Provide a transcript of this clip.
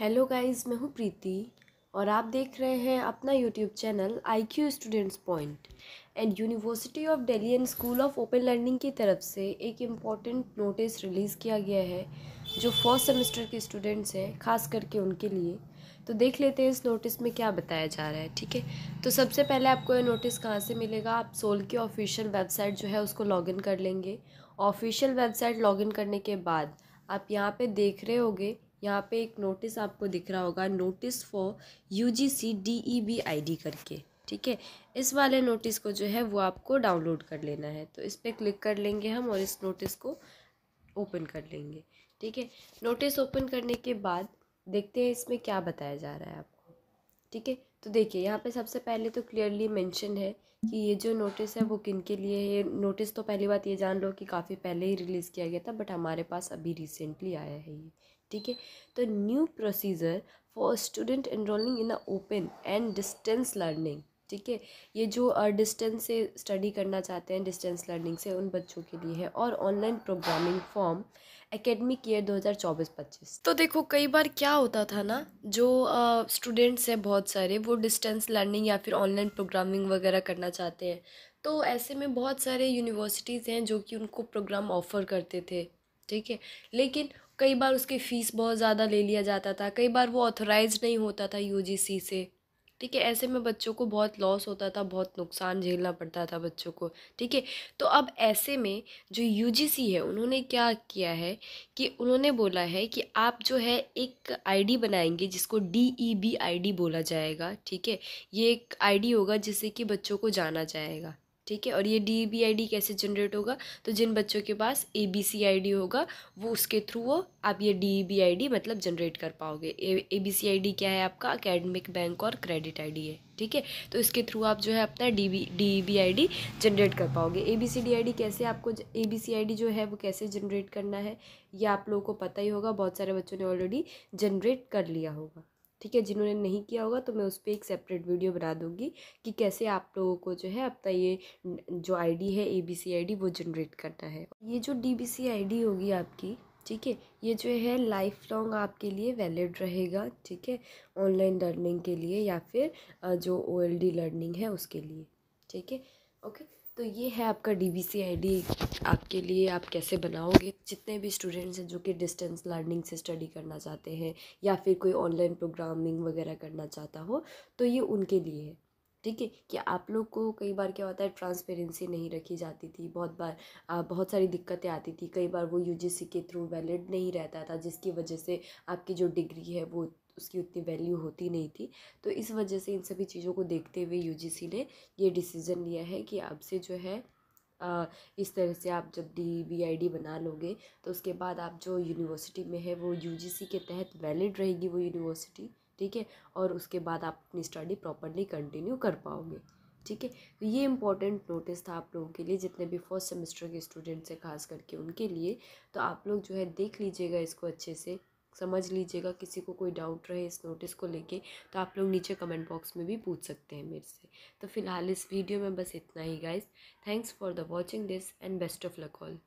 hello guys मैं हूँ प्रीति और आप देख रहे हैं अपना YouTube channel I Q students point and university of Delhi and school of open learning की तरफ से एक इम्पॉर्टेंट नोटिस रिलीज़ किया गया है जो फर्स्ट सेमेस्टर के स्टूडेंट्स हैं खास करके उनके लिए तो देख लेते हैं इस नोटिस में क्या बताया जा रहा है ठीक है तो सबसे पहले आपको यह नोटिस कहाँ से मिलेगा आप सोल की ऑफिशियल वेबसाइट जो है उसको लॉगिन कर लेंगे ऑफिशियल वेबसाइट लॉगिन करने के बाद आप यहाँ पे देख रहे होगे यहाँ पे एक नोटिस आपको दिख रहा होगा notice for U G C D E B I D करके ठीक है इस वाले नोटिस को जो है वो आपको डाउनलोड कर लेना है तो इस पर क्लिक कर लेंगे हम और इस नोटिस को ओपन कर लेंगे ठीक है नोटिस ओपन करने के बाद देखते हैं इसमें क्या बताया जा रहा है आपको ठीक है तो देखिए यहाँ पे सबसे पहले तो क्लियरली मेंशन है कि ये जो नोटिस है वो किन के लिए है ये नोटिस तो पहली बात ये जान लो कि काफ़ी पहले ही रिलीज़ किया गया था बट हमारे पास अभी रिसेंटली आया है ये ठीक है तो new procedure for student enrolling in a open and distance learning ठीक है ये जो डिस्टेंस से स्टडी करना चाहते हैं डिस्टेंस लर्निंग से उन बच्चों के लिए है और online programming form academic year 2024-25 तो देखो कई बार क्या होता था ना जो स्टूडेंट्स uh, हैं बहुत सारे वो डिस्टेंस लर्निंग या फिर ऑनलाइन प्रोग्रामिंग वगैरह करना चाहते हैं तो ऐसे में बहुत सारे यूनिवर्सिटीज़ हैं जो कि उनको प्रोग्राम ऑफ़र करते थे ठीक है लेकिन कई बार उसकी फ़ीस बहुत ज़्यादा ले लिया जाता था कई बार वो ऑथोराइज नहीं होता था यू से ठीक है ऐसे में बच्चों को बहुत लॉस होता था बहुत नुकसान झेलना पड़ता था बच्चों को ठीक है तो अब ऐसे में जो यू है उन्होंने क्या किया है कि उन्होंने बोला है कि आप जो है एक आईडी बनाएंगे जिसको डी ई बी आई बोला जाएगा ठीक है ये एक आईडी होगा जिससे कि बच्चों को जाना जाएगा ठीक है और ये डी बी आई डी कैसे जनरेट होगा तो जिन बच्चों के पास ए बी सी आई डी होगा वो उसके थ्रू वो आप ये डी बी आई डी मतलब जनरेट कर पाओगे A B C I D क्या है आपका अकेडमिक बैंक और क्रेडिट आई डी है ठीक है तो इसके थ्रू आप जो है अपना D B D B I D generate कर पाओगे A B C D I D कैसे आपको ए बी सी आई डी जो है वो कैसे जनरेट करना है ये आप लोगों को पता ही होगा बहुत सारे बच्चों ने ऑलरेडी जनरेट कर लिया होगा ठीक है जिन्होंने नहीं किया होगा तो मैं उस पर एक सेपरेट वीडियो बना दूंगी कि कैसे आप लोगों को जो है अपना ये जो आईडी है A B C I D वो जनरेट करना है ये जो D B C I D होगी आपकी ठीक है ये जो है लाइफ लॉन्ग आपके लिए वैलिड रहेगा ठीक है ऑनलाइन लर्निंग के लिए या फिर जो ओ एल डी लर्निंग है उसके लिए ठीक है ओके तो ये है आपका D B C I D आपके लिए आप कैसे बनाओगे जितने भी स्टूडेंट्स हैं जो कि डिस्टेंस लर्निंग से स्टडी करना चाहते हैं या फिर कोई ऑनलाइन प्रोग्रामिंग वगैरह करना चाहता हो तो ये उनके लिए है ठीक है कि आप लोग को कई बार क्या होता है ट्रांसपेरेंसी नहीं रखी जाती थी बहुत बार आ, बहुत सारी दिक्कतें आती थी कई बार वो यूजीसी के थ्रू वैलिड नहीं रहता था जिसकी वजह से आपकी जो डिग्री है वो उसकी उतनी वैल्यू होती नहीं थी तो इस वजह से इन सभी चीज़ों को देखते हुए यू ने ये डिसीज़न लिया है कि अब से जो है आ, इस तरह से आप जब डी वी आई डी बना लोगे तो उसके बाद आप जो यूनिवर्सिटी में है वो सी के तहत वैलिड रहेगी वो यूनिवर्सिटी ठीक है और उसके बाद आप अपनी स्टडी प्रॉपरली कंटिन्यू कर पाओगे ठीक है तो ये इंपॉर्टेंट नोटिस था आप लोगों के लिए जितने भी फर्स्ट सेमेस्टर के स्टूडेंट्स हैं खास करके उनके लिए तो आप लोग जो है देख लीजिएगा इसको अच्छे से समझ लीजिएगा किसी को कोई डाउट रहे इस नोटिस को लेके तो आप लोग नीचे कमेंट बॉक्स में भी पूछ सकते हैं मेरे से तो फिलहाल इस वीडियो में बस इतना ही guys thanks for the watching this and best of luck all